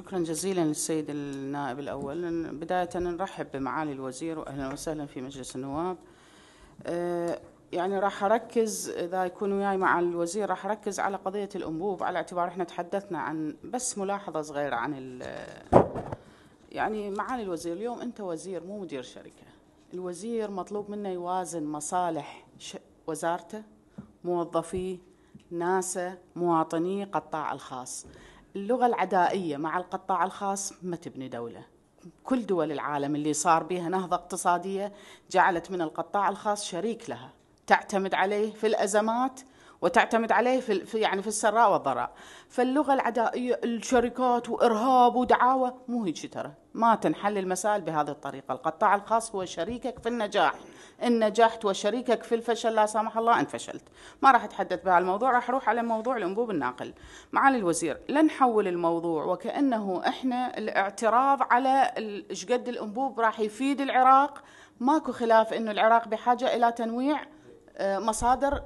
شكرا جزيلا للسيد النائب الأول بداية نرحب بمعالي الوزير وأهلا وسهلا في مجلس النواب آه، يعني راح أركز إذا يكون وياي مع الوزير راح أركز على قضية الأنبوب على اعتبار إحنا تحدثنا عن بس ملاحظة صغيرة عن يعني معالي الوزير اليوم أنت وزير مو مدير شركة الوزير مطلوب منه يوازن مصالح وزارته موظفيه ناسه مواطنيه قطاع الخاص اللغة العدائية مع القطاع الخاص ما تبني دولة كل دول العالم اللي صار بها نهضة اقتصادية جعلت من القطاع الخاص شريك لها تعتمد عليه في الأزمات وتعتمد عليه في يعني في السراء والضراء فاللغه العدائيه الشركات وارهاب ودعاوى مو هيك ترى ما تنحل المسائل بهذه الطريقه القطاع الخاص هو شريكك في النجاح ان نجحت وشريكك في الفشل لا سمح الله ان فشلت ما راح اتحدث بهذا الموضوع راح اروح على موضوع الانبوب الناقل معالي الوزير لا نحول الموضوع وكانه احنا الاعتراض على ايش قد الانبوب راح يفيد العراق ماكو خلاف انه العراق بحاجه الى تنويع آه، مصادر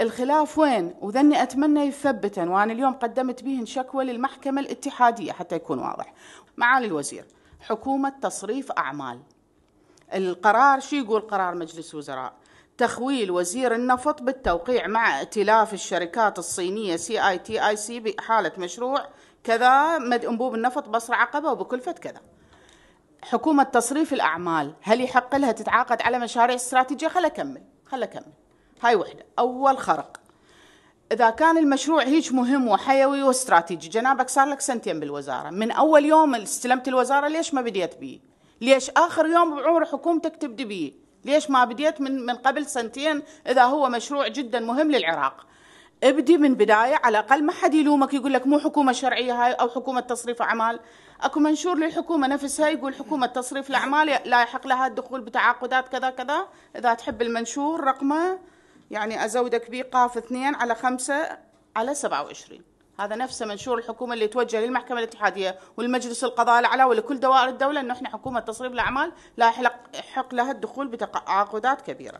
الخلاف وين وذني اتمنى يثبتا وانا اليوم قدمت بهن شكوى للمحكمه الاتحاديه حتى يكون واضح معالي الوزير حكومه تصريف اعمال القرار شو يقول قرار مجلس وزراء تخويل وزير النفط بالتوقيع مع ائتلاف الشركات الصينية سي اي تي اي سي بحاله مشروع كذا مد انبوب النفط بصر عقبة وبكلفة كذا حكومة تصريف الأعمال هل يحق لها تتعاقد على مشاريع استراتيجية خل أكمل خل أكمل هاي وحدة أول خرق إذا كان المشروع هيك مهم وحيوي واستراتيجي جنابك صار لك سنتين بالوزارة من أول يوم استلمت الوزارة ليش ما بديت بيه ليش اخر يوم بعمر حكومتك تبدي بيه ليش ما بديت من من قبل سنتين اذا هو مشروع جدا مهم للعراق ابدي من بدايه على الاقل ما حد يلومك يقول لك مو حكومه شرعيه هاي او حكومه تصريف اعمال اكو منشور للحكومه نفسها يقول حكومه تصريف الاعمال لا يحق لها الدخول بتعاقدات كذا كذا اذا تحب المنشور رقمه يعني ازودك به قاف اثنين على خمسة على سبعة وعشرين هذا نفسه منشور الحكومة اللي توجه للمحكمة الاتحادية والمجلس القضاء الأعلى ولكل دوائر الدولة أنه إحنا حكومة تصريف الأعمال لا يحق لها الدخول بتعاقدات كبيرة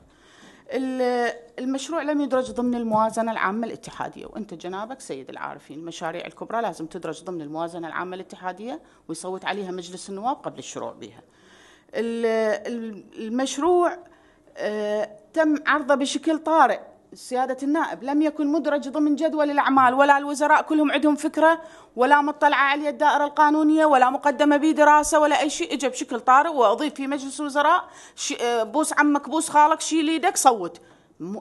المشروع لم يدرج ضمن الموازنة العامة الاتحادية وأنت جنابك سيد العارفين المشاريع الكبرى لازم تدرج ضمن الموازنة العامة الاتحادية ويصوت عليها مجلس النواب قبل الشروع بها المشروع آه، تم عرضه بشكل طارئ سيادة النائب لم يكن مدرج ضمن جدول الأعمال ولا الوزراء كلهم عندهم فكرة ولا مطلعة علي الدائرة القانونية ولا مقدمة به دراسة ولا أي شيء إجا بشكل طارئ وأضيف في مجلس الوزراء آه، بوس عمك بوس خالك شيل يدك صوت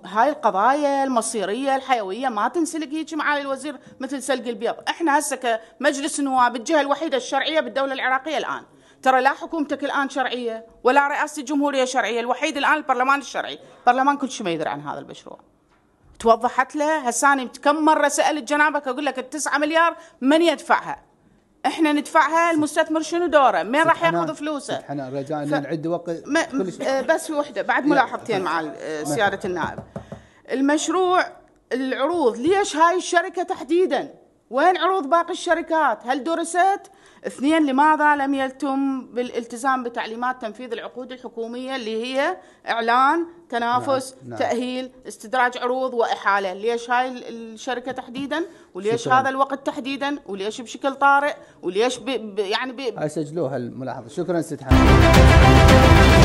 هاي القضايا المصيريه الحيويه ما تنسلق هيك معالي الوزير مثل سلق البيض، احنا هسه كمجلس نواب الجهه الوحيده الشرعيه بالدوله العراقيه الان، ترى لا حكومتك الان شرعيه ولا رئاسه الجمهوريه شرعيه، الوحيد الان البرلمان الشرعي، البرلمان كل شيء ما يدري عن هذا المشروع. توضحت له هساني كم مره سالت جنابك اقول لك التسعة مليار من يدفعها احنا ندفعها المستثمر شنو دوره مين راح ياخذ فلوسه احنا رجاء ف... نعد وقت م... آه، بس في وحده بعد ملاحظتين مع آه، سياده النائب المشروع العروض ليش هاي الشركه تحديدا وين عروض باقي الشركات هل درست اثنين لماذا لم يتم بالالتزام بتعليمات تنفيذ العقود الحكومية اللي هي إعلان تنافس نعم. نعم. تأهيل استدراج عروض وإحالة ليش هاي الشركة تحديدا وليش شكرا. هذا الوقت تحديدا وليش بشكل طارئ وليش بي بي يعني ب... سجلوها الملاحظة شكرا ست حمد